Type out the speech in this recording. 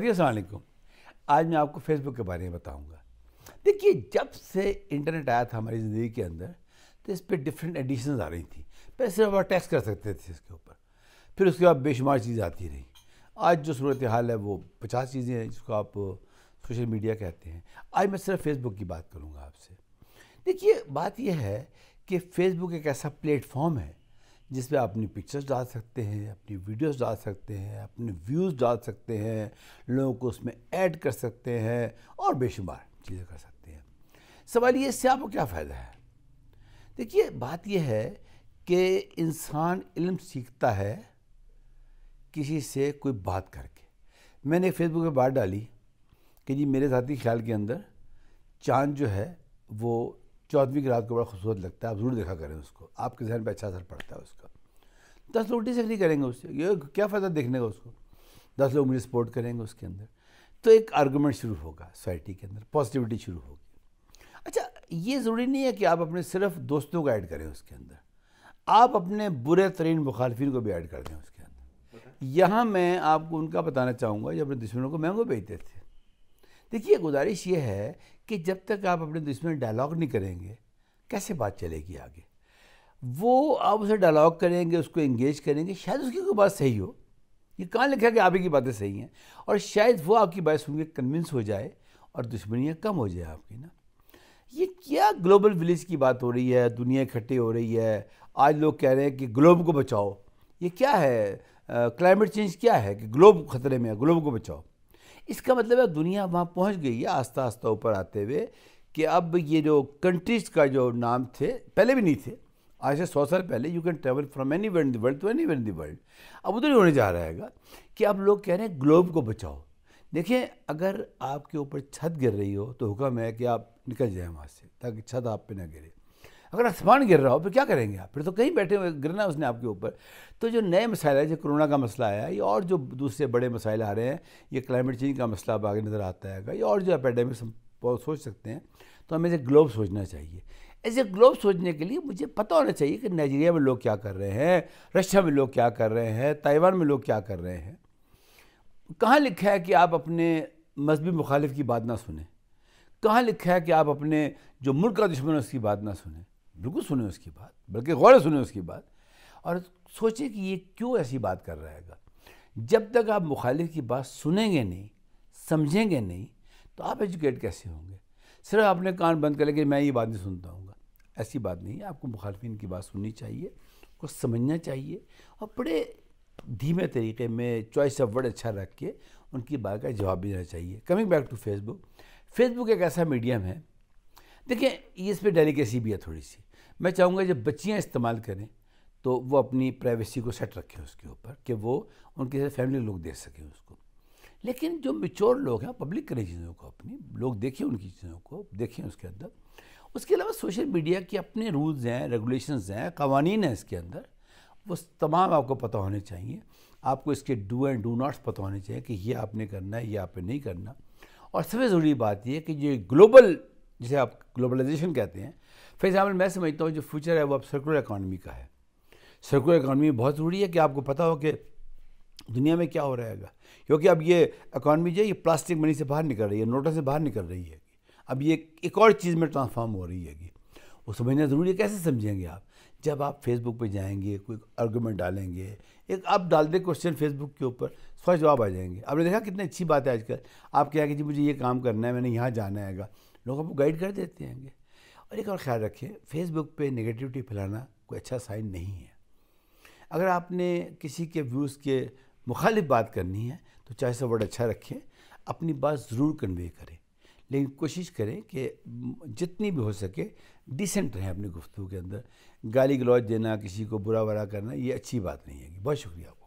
جی، السلام علیکم آج میں آپ کو فیس بک کے بارے میں بتاؤں گا دیکھیے جب سے انٹرنیٹ آیا تھا ہماری زندگی کے اندر تو اس پہ ڈفرینٹ ایڈیشنز آ رہی تھیں پہلے صرف ہم ٹیکس کر سکتے تھے اس کے اوپر پھر اس کے بعد بے شمار چیزیں آتی رہی آج جو صورتحال ہے وہ پچاس چیزیں ہیں جس کو آپ سوشل میڈیا کہتے ہیں آج میں صرف فیس بک کی بات کروں گا آپ سے دیکھیے بات یہ ہے کہ فیس بک ایک ایسا پلیٹ فارم ہے جس پہ آپ اپنی پکچرز ڈال سکتے ہیں اپنی ویڈیوز ڈال سکتے ہیں اپنے ویوز ڈال سکتے ہیں لوگوں کو اس میں ایڈ کر سکتے ہیں اور بے شمار چیزیں کر سکتے ہیں سوال یہ آپ کو کیا فائدہ ہے دیکھیے بات یہ ہے کہ انسان علم سیکھتا ہے کسی سے کوئی بات کر کے میں نے فیس بک پہ بات ڈالی کہ جی میرے ذاتی خیال کے اندر چاند جو ہے وہ کی رات کو بڑا خوبصورت لگتا ہے آپ ضرور دیکھا کریں اس کو آپ کے ذہن پہ اچھا اثر پڑتا ہے اس کا دس لوگ امٹی سے کریں گے سے یہ کیا فائدہ دیکھنے کا اس کو دس لوگ مجھے سپورٹ کریں گے اس کے اندر تو ایک آرگومنٹ شروع ہوگا سوسائٹی کے اندر پازیٹیوٹی شروع ہوگی اچھا یہ ضروری نہیں ہے کہ آپ اپنے صرف دوستوں کو ایڈ کریں اس کے اندر آپ اپنے برے ترین مخالفین کو بھی ایڈ کر دیں اس کے اندر یہاں میں آپ کو ان کا بتانا چاہوں گا جو اپنے دشمنوں کو مہنگو بیچتے تھے دیکھیے گزارش یہ ہے کہ جب تک آپ اپنے دشمن ڈائلاگ نہیں کریں گے کیسے بات چلے گی آگے وہ آپ اسے ڈائلاگ کریں گے اس کو انگیج کریں گے شاید اس کی کوئی بات صحیح ہو یہ کہاں لکھا کہ آپ ہی کی باتیں صحیح ہیں اور شاید وہ آپ کی بات سن کے کنونس ہو جائے اور دشمنیاں کم ہو جائے آپ کی نا یہ کیا گلوبل ولیج کی بات ہو رہی ہے دنیا اکٹھی ہو رہی ہے آج لوگ کہہ رہے ہیں کہ گلوب کو بچاؤ یہ کیا ہے کلائمیٹ چینج کیا ہے کہ گلوب خطرے میں ہے گلوب کو بچاؤ اس کا مطلب ہے دنیا وہاں پہنچ گئی ہے آہستہ آہستہ اوپر آتے ہوئے کہ اب یہ جو کنٹریز کا جو نام تھے پہلے بھی نہیں تھے آج سے سو سال پہلے you can travel from anywhere the world to anywhere the world اب ادھر ہی ہونے جا رہا ہے گا کہ اب لوگ کہہ رہے ہیں گلوب کو بچاؤ دیکھیں اگر آپ کے اوپر چھت گر رہی ہو تو حکم ہے کہ آپ نکل جائیں وہاں سے تاکہ چھت آپ پہ نہ گرے اگر آسمان گر رہا ہو پھر کیا کریں گے آپ پھر تو کہیں بیٹھے ہوئے گرنا اس نے آپ کے اوپر تو جو نئے مسائل ہیں جو کرونا کا مسئلہ ہے یا اور جو دوسرے بڑے مسائل آ رہے ہیں یہ کلائمیٹ چینج کا مسئلہ اب آگے نظر آتا ہے گا یا اور جو اپیڈیمکس بہت سوچ سکتے ہیں تو ہمیں اسے گلوب سوچنا چاہیے ایز اے گلوب سوچنے کے لیے مجھے پتہ ہونا چاہیے کہ نائجیریا میں لوگ کیا کر رہے ہیں رشیا میں لوگ کیا کر رہے ہیں تائیوان میں لوگ کیا کر رہے ہیں کہاں لکھا ہے کہ آپ اپنے مذہبی مخالف کی بات نہ سنیں کہاں لکھا ہے کہ آپ اپنے جو ملک کا دشمن ہے اس کی بات نہ سنیں بالکل سنیں اس کی بات بلکہ غور سنیں اس کی بات اور سوچیں کہ یہ کیوں ایسی بات کر رہا ہے گا جب تک آپ مخالف کی بات سنیں گے نہیں سمجھیں گے نہیں تو آپ ایجوکیٹ کیسے ہوں گے صرف آپ نے کان بند کر لے کہ میں یہ بات نہیں سنتا ہوں گا ایسی بات نہیں ہے آپ کو مخالفین کی بات سننی چاہیے کو سمجھنا چاہیے اور بڑے دھیمے طریقے میں چوائس آف ورڈ اچھا رکھ کے ان کی بات کا جواب بھی دینا چاہیے coming back to Facebook Facebook ایک ایسا میڈیم ہے دیکھیں اس پہ ڈیلیکیسی بھی ہے تھوڑی سی میں چاہوں گا جب بچیاں استعمال کریں تو وہ اپنی پرائیویسی کو سیٹ رکھیں اس کے اوپر کہ وہ ان کے فیملی لوگ دے سکیں اس کو لیکن جو مچور لوگ ہیں پبلک کریں چیزوں کو اپنی لوگ دیکھیں ان کی چیزوں کو دیکھیں اس کے اندر اس کے علاوہ سوشل میڈیا کے اپنے رولز ہیں ریگولیشنز ہیں قوانین ہیں اس کے اندر وہ تمام آپ کو پتہ ہونے چاہیے آپ کو اس کے ڈو اینڈ ڈو ناٹس پتہ ہونے چاہیے کہ یہ آپ نے کرنا ہے یہ آپ نے نہیں کرنا اور سب سے ضروری بات یہ ہے کہ یہ گلوبل جسے آپ گلوبلائزیشن کہتے ہیں فار ایگزامپل میں سمجھتا ہوں جو فیوچر ہے وہ اب سرکولر اکانومی کا ہے سرکولر اکانومی بہت ضروری ہے کہ آپ کو پتہ ہو کہ دنیا میں کیا ہو رہے گا کیونکہ اب یہ اکانومی جو ہے یہ پلاسٹک منی سے باہر نکل رہی ہے نوٹوں سے باہر نکل رہی ہے اب یہ ایک اور چیز میں ٹرانسفارم ہو رہی ہے گی وہ سمجھنا ضروری ہے کیسے سمجھیں گے آپ جب آپ فیس بک پہ جائیں گے کوئی آرگومنٹ ڈالیں گے ایک آپ ڈال دیں کوشچن فیس بک کے اوپر فاش جواب آ جائیں گے آپ نے دیکھا کتنی اچھی بات ہے آج کل آپ کیا کہ جی مجھے یہ کام کرنا ہے میں نے یہاں جانا ہے گا لوگ آپ کو گائیڈ کر دیتے ہیں گے اور ایک اور خیال رکھیں فیس بک پہ نگیٹیوٹی پھیلانا کوئی اچھا سائن نہیں ہے اگر آپ نے کسی کے ویوز کے مخالف بات کرنی ہے تو چاہے سا ورڈ اچھا رکھیں اپنی بات ضرور کنوے کریں لیکن کوشش کریں کہ جتنی بھی ہو سکے ڈیسنٹ رہیں اپنی گفتگو کے اندر گالی گلوچ دینا کسی کو برا برا کرنا یہ اچھی بات نہیں ہے بہت شکریہ آپ